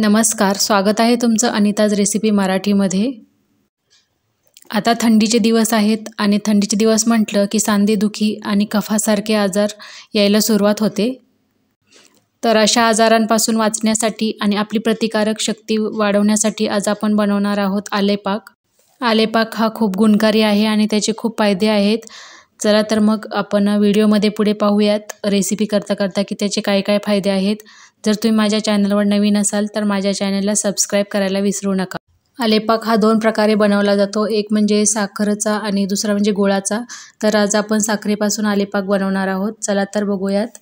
नमस्कार स्वागत आहे तुमचं अनिताज रेसिपी मराठीमध्ये आता थंडीचे दिवस आहेत आणि थंडीचे दिवस म्हटलं की दुखी आणि कफासारखे आजार यायला सुरुवात होते तर अशा आजारांपासून वाचण्यासाठी आणि आपली प्रतिकारक शक्ती वाढवण्यासाठी आज आपण बनवणार आहोत आलेपाक आलेपाक हा खूप गुणकारी आहे आणि त्याचे खूप फायदे आहेत चला तर मग आपण व्हिडिओमध्ये पुढे पाहूयात रेसिपी करता करता की त्याचे काय काय फायदे आहेत जर तुम्ही माझ्या चॅनलवर नवीन असाल तर माझ्या चॅनलला सबस्क्राईब करायला विसरू नका आलेपाक हा दोन प्रकारे बनवला जातो एक म्हणजे साखरचा आणि दुसरा म्हणजे गुळाचा तर आज आपण साखरेपासून आलेपाक बनवणार आहोत चला तर बघूयात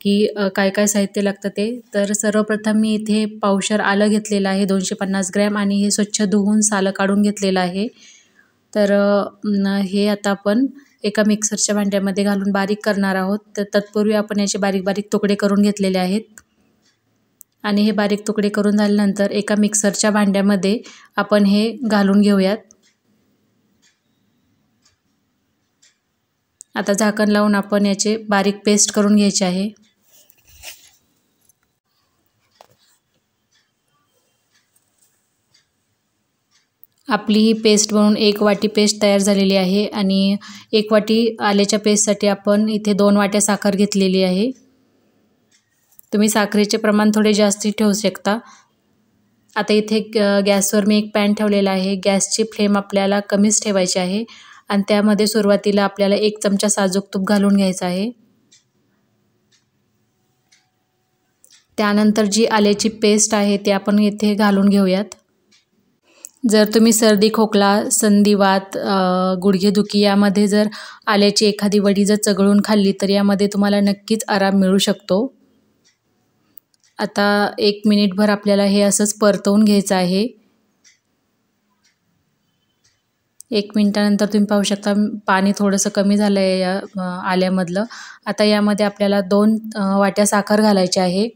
की काय काय साहित्य लागतं ते तर सर्वप्रथम मी इथे पावशर आलं घेतलेलं आहे दोनशे पन्नास ग्रॅम आणि हे स्वच्छ धुवून सालं काढून घेतलेलं आहे तर हे आता आपण एका मिक्सरच्या भांड्यामध्ये घालून बारीक करणार आहोत तर तत्पूर्वी आपण याचे बारीक बारीक तुकडे करून घेतलेले आहेत आणि हे बारीक तुकडे करून झाल्यानंतर एका मिक्सरच्या भांड्यामध्ये आपण हे घालून घेऊयात आता झाकण लावून आपण याचे बारीक पेस्ट करून घ्यायचे आहे आपली ही पेस्ट बनवून एक वाटी पेस्ट तयार झालेली आहे आणि एक वाटी आल्याच्या पेस्टसाठी आपण इथे दोन वाट्या साखर घेतलेली आहे तुम्ही साखरेचे प्रमाण थोडे जास्ती ठेवू शकता आता इथे गॅसवर मी एक पॅन ठेवलेला आहे गॅसची फ्लेम आपल्याला कमीच ठेवायची आहे आणि त्यामध्ये सुरुवातीला आपल्याला एक चमचा साजूक तूप घालून घ्यायचा आहे त्यानंतर जी आल्याची पेस्ट आहे ती आपण इथे घालून घेऊयात जर तुम्ही सर्दी खोकला संधिवात गुडघेदुखी यामध्ये जर आल्याची एखादी वडी जर चघळून खाल्ली तर यामध्ये तुम्हाला नक्कीच आराम मिळू शकतो आता एक मिनिटभर आपल्याला हे असंच परतवून घ्यायचं आहे एक मिनटानंतर तुम्ही पाहू शकता पाणी थोडंसं कमी झालं आहे या आल्यामधलं आता यामध्ये आपल्याला दोन वाट्या साखर घालायची आहे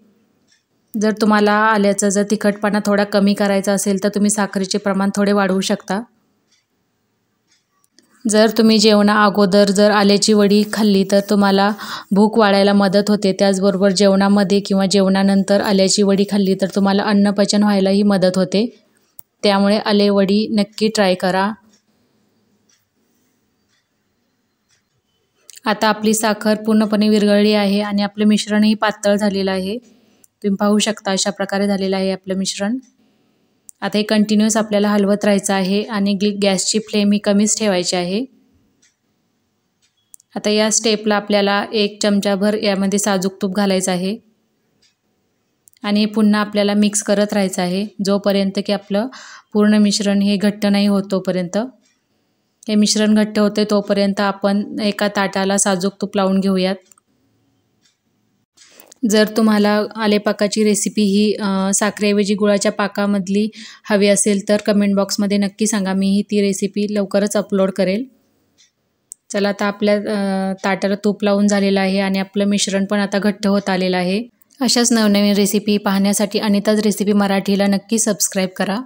जर तुम्हाला आल्याचं जर तिखटपणा थोडा कमी करायचा असेल तर तुम्ही साखरेचे प्रमाण थोडे वाढवू शकता जर तुम्ही जेवणा अगोदर जर आल्याची वडी खाल्ली तर तुम्हाला भूक वाळायला मदत होते त्याचबरोबर जेवणामध्ये किंवा जेवणानंतर आल्याची वडी खाल्ली तर तुम्हाला अन्नपचन व्हायलाही मदत होते त्यामुळे आले वडी नक्की ट्राय करा आता आपली साखर पूर्णपणे विरघळली आहे आणि आपलं मिश्रणही पातळ झालेलं आहे तुम्ही पाहू शकता अशा प्रकारे झालेलं आहे आपलं मिश्रण आता हे कंटिन्यूस आपल्याला हलवत राहायचं आहे आणि गॅसची फ्लेम ही कमीच ठेवायची आहे आता या स्टेपला आपल्याला एक चमचाभर यामध्ये साजूक तूप घालायचं आहे आणि पुन्हा आपल्याला मिक्स करत राहायचं आहे जोपर्यंत की आपलं पूर्ण मिश्रण हे घट्ट नाही होत तोपर्यंत हे मिश्रण घट्ट होते तोपर्यंत आपण एका ताटाला साजूक तूप लावून घेऊयात जर तुम्हाला आलेपाकाची रेसिपी ही साखरेऐवजी गुळाच्या पाकामधली हवी असेल तर कमेंट बॉक्समध्ये नक्की सांगा मीही ती रेसिपी लवकरच अपलोड करेल चला आता आपल्या ताटाला तूप लावून झालेलं आहे आणि आपलं मिश्रण पण आता घट्ट होत आलेलं आहे अशाच नवनवीन रेसिपी पाहण्यासाठी अनिताज रेसिपी मराठीला नक्की सबस्क्राईब करा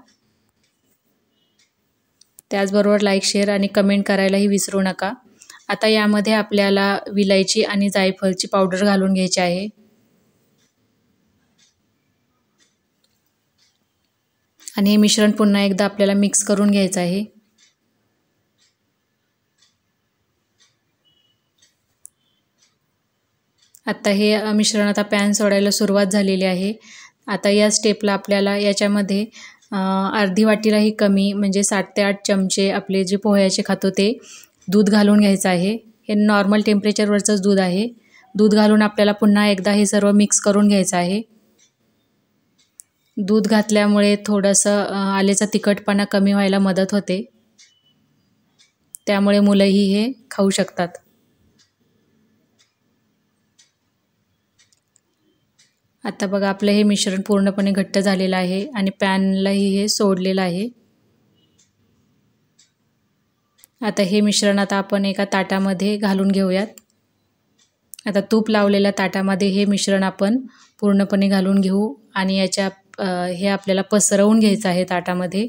त्याचबरोबर लाईक शेअर आणि कमेंट करायलाही विसरू नका आता यामध्ये आपल्याला विलायची आणि जायफळची पावडर घालून घ्यायची आहे आणि हे मिश्रण पुन्हा एकदा आपल्याला मिक्स करून घ्यायचं आहे आत्ता हे मिश्रण आता पॅन सोडायला सुरुवात झालेली आहे आता या स्टेपला आपल्याला याच्यामध्ये अर्धी वाटीलाही कमी म्हणजे सात ते आठ चमचे आपले जे पोह्याचे खातो ते दूध घालून घ्यायचं आहे हे नॉर्मल टेम्परेचरवरचंच दूध आहे दूध घालून आपल्याला पुन्हा एकदा हे सर्व मिक्स करून घ्यायचं आहे दूध घातल्यामुळे थोडंसं आल्याचा तिखटपणा कमी व्हायला मदत होते त्यामुळे मुलंही हे खाऊ शकतात आता बघा आपलं हे मिश्रण पूर्णपणे घट्ट झालेलं आहे आणि पॅनलाही हे सोडलेलं आहे आता हे मिश्रण आता आपण एका ताटामध्ये घालून घेऊयात आता तूप लावलेल्या ताटामध्ये हे मिश्रण आपण पूर्णपणे घालून घेऊ आणि याच्या हे आपल्याला पसरवून घ्यायचं आहे ताटामध्ये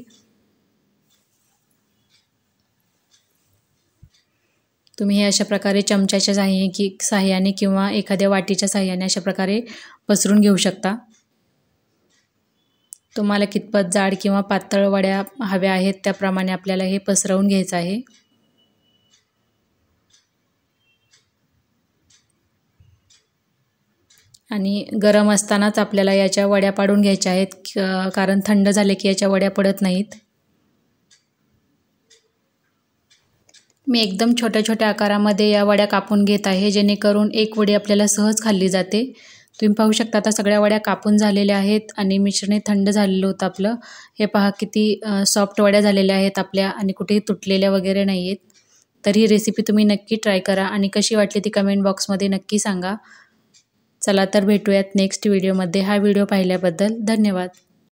तुम्ही हे अशा प्रकारे चमच्याच्या साह्या की साह्याने किंवा एखाद्या वाटीच्या साह्याने अशा प्रकारे पसरून घेऊ शकता तुम्हाला कितपत जाड किंवा पातळ वड्या हव्या आहेत त्याप्रमाणे आपल्याला हे पसरवून घ्यायचं आहे आणि गरम असतानाच आपल्याला याच्या वड्या पाडून घ्यायच्या आहेत कारण थंड झाले की याच्या वड्या पडत नाहीत मी एकदम छोट्या छोट्या आकारामध्ये या वड्या कापून घेत आहे जेणेकरून एक वडी आपल्याला सहज खाल्ली जाते तुम्ही पाहू शकता आता सगळ्या वड्या कापून झालेल्या आहेत आणि मिश्रणे थंड झालेलं होतं आपलं हे पहा किती सॉफ्ट वड्या झालेल्या आहेत आपल्या आणि कुठेही तुटलेल्या वगैरे नाही आहेत तर ही रेसिपी तुम्ही नक्की ट्राय करा आणि कशी वाटली ती कमेंट बॉक्समध्ये नक्की सांगा चला तर भेटूयात नेक्स्ट व्हिडिओमध्ये हा व्हिडिओ पाहिल्याबद्दल धन्यवाद